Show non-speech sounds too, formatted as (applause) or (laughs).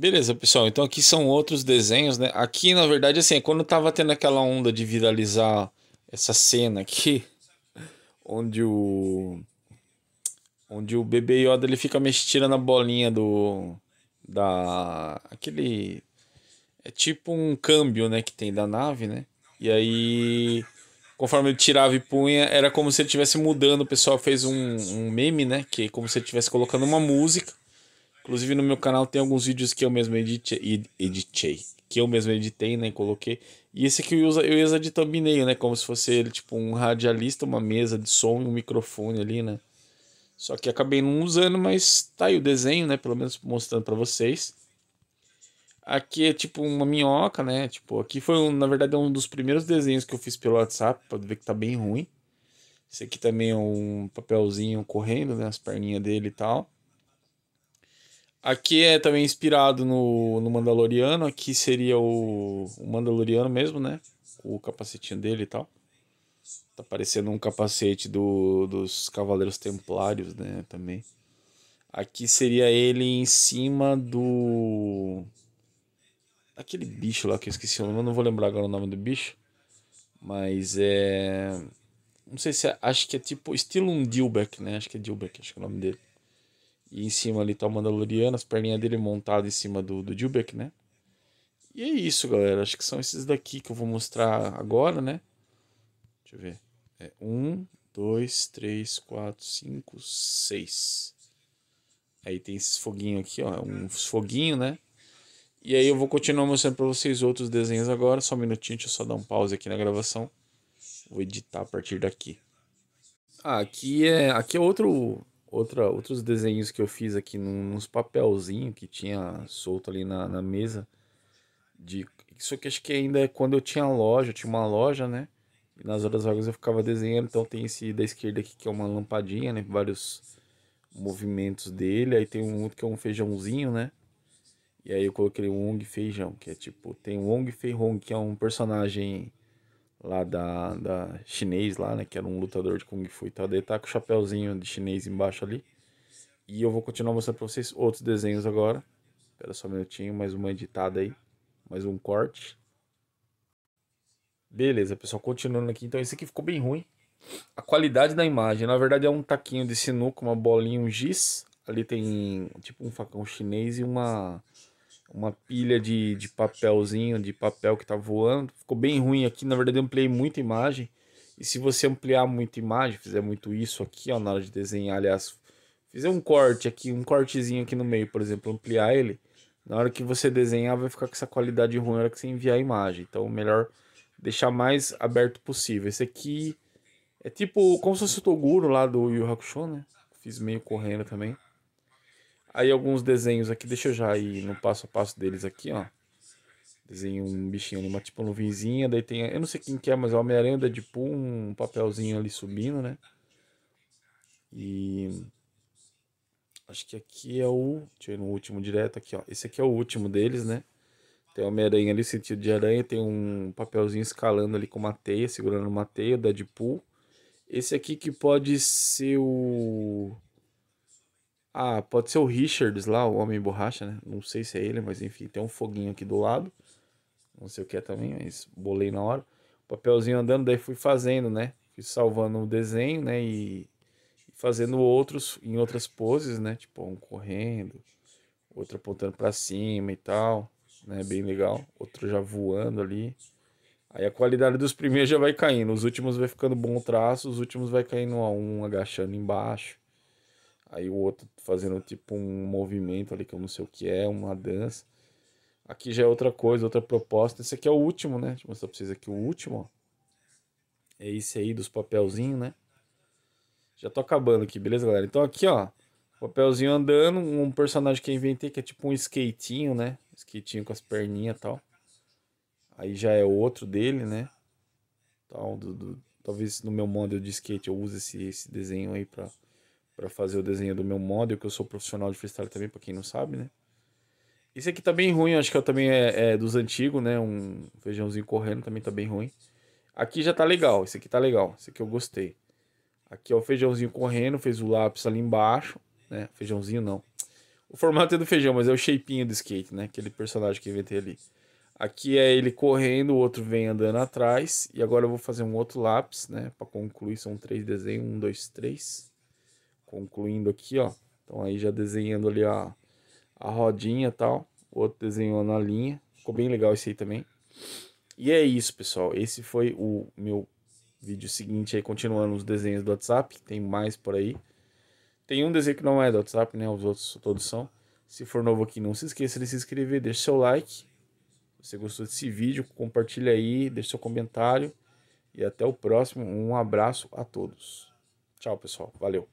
Beleza, pessoal. Então aqui são outros desenhos, né? Aqui, na verdade, assim, é quando tava tendo aquela onda de viralizar essa cena aqui, (laughs) onde o onde o bebê Yoda ele fica mexendo na bolinha do da aquele é tipo um câmbio, né, que tem da nave, né? E aí conforme ele tirava e punha, era como se ele estivesse mudando. O pessoal fez um, um meme, né, que é como se ele estivesse colocando uma música Inclusive no meu canal tem alguns vídeos que eu mesmo editei, editei que eu mesmo editei, né, coloquei. E esse aqui eu uso, eu uso de thumbnail, né, como se fosse ele, tipo um radialista, uma mesa de som e um microfone ali, né. Só que acabei não usando, mas tá aí o desenho, né, pelo menos mostrando para vocês. Aqui é tipo uma minhoca, né, tipo, aqui foi, um, na verdade, é um dos primeiros desenhos que eu fiz pelo WhatsApp, pode ver que tá bem ruim. Esse aqui também é um papelzinho correndo, né, as perninhas dele e tal. Aqui é também inspirado no, no Mandaloriano. Aqui seria o, o Mandaloriano mesmo, né? O capacetinho dele e tal. Tá parecendo um capacete do, dos Cavaleiros Templários, né? Também. Aqui seria ele em cima do. Aquele bicho lá que eu esqueci o nome, eu não vou lembrar agora o nome do bicho. Mas é. Não sei se é. Acho que é tipo. Estilo um Dilbeck, né? Acho que é Dilbeck, acho que é o nome dele. E em cima ali tá o Mandaloriano, as perninhas dele montadas em cima do, do Dilbeck, né? E é isso, galera. Acho que são esses daqui que eu vou mostrar agora, né? Deixa eu ver. É um, dois, três, quatro, cinco, seis. Aí tem esses foguinhos aqui, ó. É Uns foguinhos, né? E aí eu vou continuar mostrando para vocês outros desenhos agora. Só um minutinho, deixa eu só dar um pause aqui na gravação. Vou editar a partir daqui. Ah, aqui é, aqui é outro outra, outros desenhos que eu fiz aqui num, uns papelzinhos que tinha solto ali na, na mesa. De, isso que acho que ainda é quando eu tinha loja, eu tinha uma loja, né? E nas horas vagas eu ficava desenhando. Então tem esse da esquerda aqui que é uma lampadinha, né? Vários movimentos dele. Aí tem um outro que é um feijãozinho, né? E aí eu coloquei o Wong Feijão, que é tipo, tem o Wong Feijão, que é um personagem lá da, da chinês lá, né? Que era um lutador de Kung Fu e tal. Daí tá com o chapéuzinho de chinês embaixo ali. E eu vou continuar mostrando pra vocês outros desenhos agora. Espera só um minutinho, mais uma editada aí. Mais um corte. Beleza, pessoal, continuando aqui. Então esse aqui ficou bem ruim. A qualidade da imagem, na verdade é um taquinho de sinuca, uma bolinha, um giz. Ali tem tipo um facão chinês e uma uma pilha de, de papelzinho, de papel que tá voando. Ficou bem ruim aqui, na verdade eu ampliei muita imagem. E se você ampliar muita imagem, fizer muito isso aqui, ó, na hora de desenhar, aliás, fizer um corte aqui, um cortezinho aqui no meio, por exemplo, ampliar ele, na hora que você desenhar vai ficar com essa qualidade ruim na hora que você enviar a imagem. Então, melhor deixar mais aberto possível. Esse aqui é tipo como se fosse o Toguro lá do Yu Hakusho, né? Fiz meio correndo também. Aí alguns desenhos aqui, deixa eu já ir no passo a passo deles aqui, ó. Desenho um bichinho ali, tipo tipo nuvenzinha, daí tem, eu não sei quem que é, mas é o Homem-Aranha, Deadpool, um papelzinho ali subindo, né? E acho que aqui é o, deixa eu ir no último direto aqui, ó. Esse aqui é o último deles, né? Tem o Homem-Aranha ali, sentido de aranha, tem um papelzinho escalando ali com uma teia, segurando uma teia, o Deadpool. Esse aqui que pode ser o ah, pode ser o Richards lá, o Homem Borracha, né? Não sei se é ele, mas enfim, tem um foguinho aqui do lado. Não sei o que é também, mas bolei na hora. Papelzinho andando, daí fui fazendo, né? Fui salvando o desenho, né? E fazendo outros em outras poses, né? Tipo, um correndo, outro apontando para cima e tal, né? Bem legal. Outro já voando ali. Aí a qualidade dos primeiros já vai caindo, os últimos vai ficando bom traço, os últimos vai caindo a um agachando embaixo. Aí o outro fazendo tipo um movimento ali que eu não sei o que é, uma dança. Aqui já é outra coisa, outra proposta. Esse aqui é o último, né? Deixa eu mostrar pra vocês aqui o último, ó. É esse aí dos papelzinhos, né? Já tô acabando aqui, beleza, galera? Então aqui, ó. Papelzinho andando, um personagem que eu inventei que é tipo um skatinho, né? Skatinho com as perninhas e tal. Aí já é outro dele, né? Tal, do, do... talvez no meu modelo de skate eu use esse, esse desenho aí pra para fazer o desenho do meu model, que eu sou profissional de freestyle também, para quem não sabe, né? Esse aqui tá bem ruim, acho que eu também é, é, dos antigos, né? Um feijãozinho correndo também tá bem ruim. Aqui já tá legal, esse aqui tá legal, esse aqui eu gostei. Aqui é o feijãozinho correndo, fez o lápis ali embaixo, né? Feijãozinho não. O formato é do feijão, mas é o shapinho do skate, né? Aquele personagem que eu inventei ali. Aqui é ele correndo, o outro vem andando atrás. E agora eu vou fazer um outro lápis, né? Para concluir, são três desenhos. Um, dois, três concluindo aqui, ó. Então aí já desenhando ali a, a rodinha e tal. O outro desenhou na linha. Ficou bem legal esse aí também. E é isso, pessoal. Esse foi o meu vídeo seguinte aí, continuando os desenhos do WhatsApp. Tem mais por aí. Tem um desenho que não é do WhatsApp, né? Os outros todos são. Se for novo aqui, não se esqueça de se inscrever, deixe seu like. Se você gostou desse vídeo, compartilha aí, deixe seu comentário. E até o próximo. Um abraço a todos. Tchau, pessoal. Valeu.